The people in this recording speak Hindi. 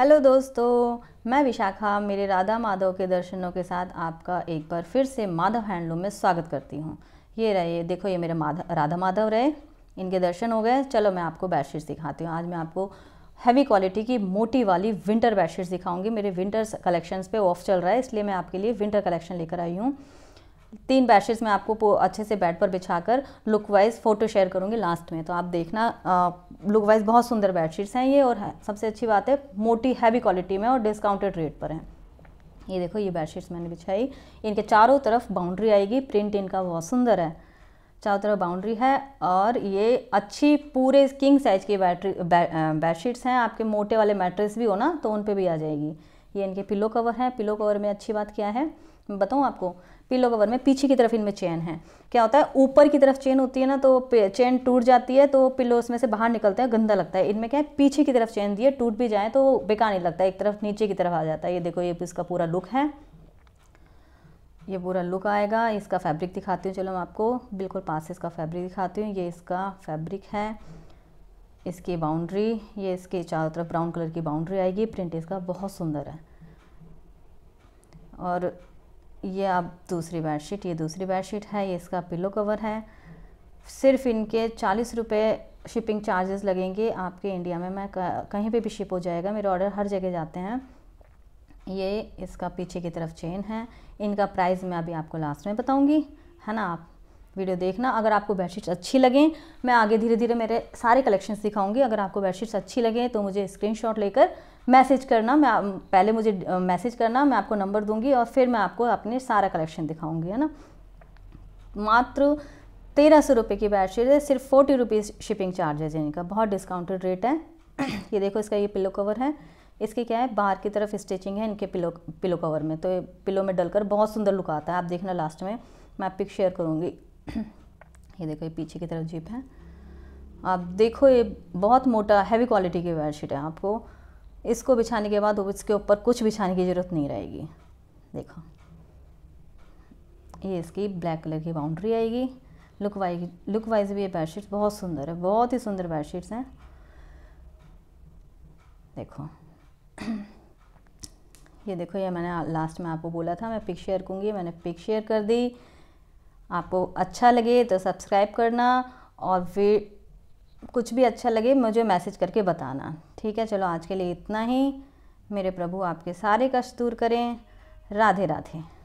हेलो दोस्तों मैं विशाखा मेरे राधा माधव के दर्शनों के साथ आपका एक बार फिर से माधव हैंडलूम में स्वागत करती हूँ ये रहे देखो ये मेरे माधव राधा माधव रहे इनके दर्शन हो गए चलो मैं आपको बेडशीट्स दिखाती हूँ आज मैं आपको हैवी क्वालिटी की मोटी वाली विंटर बेडशीट्स दिखाऊंगी मेरे विंटर कलेक्शंस पे ऑफ चल रहा है इसलिए मैं आपके लिए विंटर कलेक्शन लेकर आई हूँ तीन बेडशीट्स मैं आपको अच्छे से बेड पर बिछाकर लुक वाइज फ़ोटो शेयर करूँगी लास्ट में तो आप देखना लुक वाइज बहुत सुंदर बेडशीट्स हैं ये और है, सबसे अच्छी बात है मोटी हैवी क्वालिटी में और डिस्काउंटेड रेट पर हैं ये देखो ये बेडशीट्स मैंने बिछाई इनके चारों तरफ बाउंड्री आएगी प्रिंट इनका बहुत सुंदर है चारों तरफ बाउंड्री है और ये अच्छी पूरे किंग साइज की बैटरी बेडशीट्स हैं आपके मोटे वाले मैट्रेस भी हो ना तो उन पर भी आ जाएगी ये इनके पिलो कवर है पिलो कवर में अच्छी बात क्या है बताऊँ आपको पिलो कवर में पीछे की तरफ इनमें चेन है क्या होता है ऊपर की तरफ चेन होती है ना तो चेन टूट जाती है तो पिलो उसमें से बाहर निकलते हैं गंदा लगता है इनमें क्या है पीछे की तरफ चेन दी है टूट भी जाए तो बेकार नहीं लगता एक तरफ नीचे की तरफ आ जाता है ये देखो ये इसका पूरा लुक है ये पूरा लुक आएगा इसका फैब्रिक दिखाती हूँ चलो मैं आपको बिल्कुल पास से इसका फैब्रिक दिखाती हूँ ये इसका फैब्रिक है इसकी बाउंड्री ये इसके चारों तरफ ब्राउन कलर की बाउंड्री आएगी प्रिंट इसका बहुत सुंदर है और ये आप दूसरी बेडशीट ये दूसरी बेडशीट है ये इसका पिलो कवर है सिर्फ इनके चालीस रुपये शिपिंग चार्जेस लगेंगे आपके इंडिया में मैं कहीं पे भी शिप हो जाएगा मेरे ऑर्डर हर जगह जाते हैं ये इसका पीछे की तरफ चेन है इनका प्राइस मैं अभी आपको लास्ट में बताऊंगी है ना आप वीडियो देखना अगर आपको बेडशीट्स अच्छी लगें मैं आगे धीरे धीरे मेरे सारे कलेक्शंस दिखाऊंगी अगर आपको बेडशीट्स अच्छी लगें तो मुझे स्क्रीनशॉट लेकर मैसेज करना मैं पहले मुझे मैसेज करना मैं आपको नंबर दूंगी और फिर मैं आपको अपने सारा कलेक्शन दिखाऊंगी है ना मात्र तेरह सौ रुपये की बेडशीट है सिर्फ फोर्टी रुपीज़ शिपिंग चार्जेज है इनका बहुत डिस्काउंटेड रेट है ये देखो इसका ये पिलो कवर है इसकी क्या है बाहर की तरफ स्टिचिंग है इनके पिलो पिलो कवर में तो पिलो में डलकर बहुत सुंदर लुक आता है आप देखना लास्ट में मैं पिक शेयर करूँगी ये देखो ये पीछे की तरफ जीप है आप देखो ये बहुत मोटा हैवी क्वालिटी की बेडशीट है आपको इसको बिछाने के बाद इसके ऊपर कुछ बिछाने की ज़रूरत नहीं रहेगी देखो ये इसकी ब्लैक कलर की बाउंड्री आएगी लुक वाइज लुक वाइज भी ये बेडशीट बहुत सुंदर है बहुत ही सुंदर बेडशीट्स हैं देखो ये देखो ये मैंने लास्ट में आपको बोला था मैं पिक शेयर करूँगी मैंने पिक शेयर कर दी आपको अच्छा लगे तो सब्सक्राइब करना और फिर कुछ भी अच्छा लगे मुझे मैसेज करके बताना ठीक है चलो आज के लिए इतना ही मेरे प्रभु आपके सारे कष्ट दूर करें राधे राधे